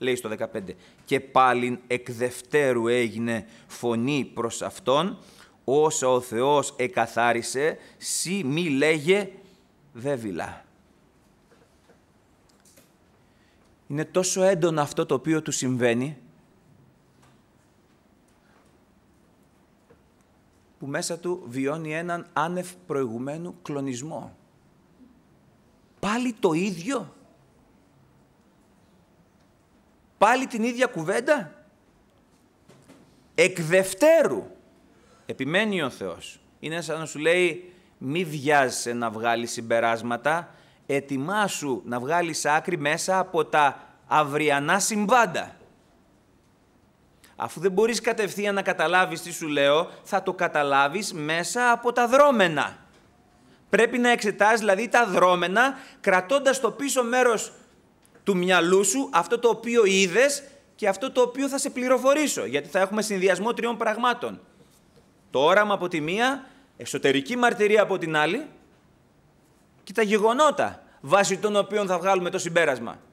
λέει στο 15. Και πάλιν εκ δευτέρου έγινε φωνή προς αυτόν, όσα ο Θεός εκαθάρισε, σι μη λέγε βέβυλα. Είναι τόσο έντονο αυτό το οποίο του συμβαίνει, που μέσα του βιώνει έναν άνευ προηγουμένου κλονισμό. Πάλι το ίδιο πάλι την ίδια κουβέντα. Εκ δευτέρου επιμένει ο Θεός. Είναι σαν να σου λέει μη βιάζεσαι να βγάλεις συμπεράσματα, ετοιμάσου να βγάλεις άκρη μέσα από τα αυριανά συμβάντα. Αφού δεν μπορείς κατευθείαν να καταλάβεις τι σου λέω, θα το καταλάβεις μέσα από τα δρόμενα. Πρέπει να εξετάζεις δηλαδή τα δρόμενα, κρατώντας το πίσω μέρος του μυαλού σου αυτό το οποίο είδες και αυτό το οποίο θα σε πληροφορήσω. Γιατί θα έχουμε συνδυασμό τριών πραγμάτων. Το όραμα από τη μία, εσωτερική μαρτυρία από την άλλη και τα γεγονότα βάσει των οποίων θα βγάλουμε το συμπέρασμα.